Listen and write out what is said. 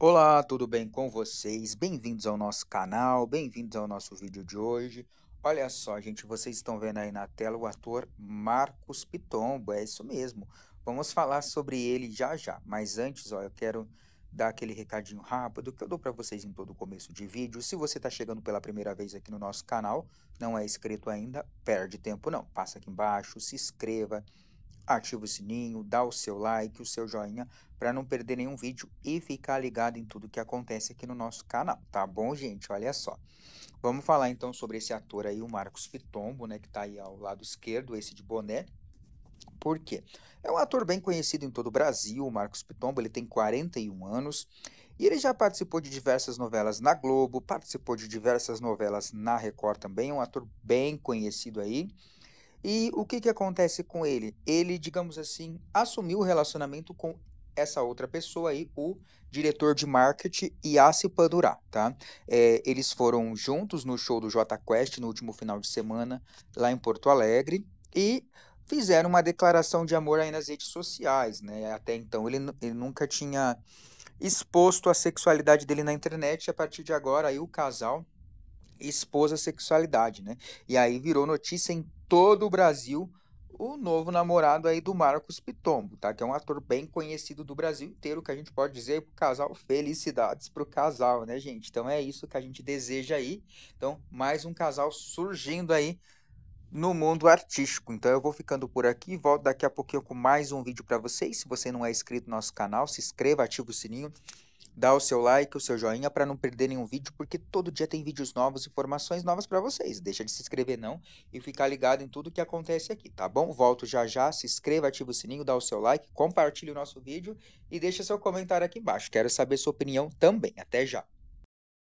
Olá, tudo bem com vocês? Bem-vindos ao nosso canal, bem-vindos ao nosso vídeo de hoje. Olha só, gente, vocês estão vendo aí na tela o ator Marcos Pitombo, é isso mesmo. Vamos falar sobre ele já já, mas antes, ó, eu quero dar aquele recadinho rápido que eu dou para vocês em todo começo de vídeo. Se você está chegando pela primeira vez aqui no nosso canal, não é inscrito ainda, perde tempo não. Passa aqui embaixo, se inscreva, ativa o sininho, dá o seu like, o seu joinha para não perder nenhum vídeo e ficar ligado em tudo que acontece aqui no nosso canal, tá bom, gente? Olha só. Vamos falar então sobre esse ator aí, o Marcos Pitombo, né, que tá aí ao lado esquerdo, esse de boné. Por quê? É um ator bem conhecido em todo o Brasil, o Marcos Pitombo, ele tem 41 anos e ele já participou de diversas novelas na Globo, participou de diversas novelas na Record também, é um ator bem conhecido aí. E o que, que acontece com ele? Ele, digamos assim, assumiu o relacionamento com essa outra pessoa aí, o diretor de marketing Yassi Padurá, tá? É, eles foram juntos no show do J Quest no último final de semana lá em Porto Alegre e fizeram uma declaração de amor aí nas redes sociais, né? Até então ele, ele nunca tinha exposto a sexualidade dele na internet e a partir de agora aí o casal expôs a sexualidade, né? E aí virou notícia em todo o Brasil o novo namorado aí do Marcos Pitombo, tá? Que é um ator bem conhecido do Brasil inteiro, que a gente pode dizer pro casal, felicidades pro casal, né, gente? Então é isso que a gente deseja aí. Então, mais um casal surgindo aí no mundo artístico. Então eu vou ficando por aqui, volto daqui a pouquinho com mais um vídeo para vocês. Se você não é inscrito no nosso canal, se inscreva, ativa o sininho, dá o seu like, o seu joinha para não perder nenhum vídeo, porque todo dia tem vídeos novos, informações novas para vocês. Deixa de se inscrever não e ficar ligado em tudo que acontece aqui, tá bom? Volto já já, se inscreva, ativa o sininho, dá o seu like, compartilhe o nosso vídeo e deixa seu comentário aqui embaixo. Quero saber sua opinião também. Até já.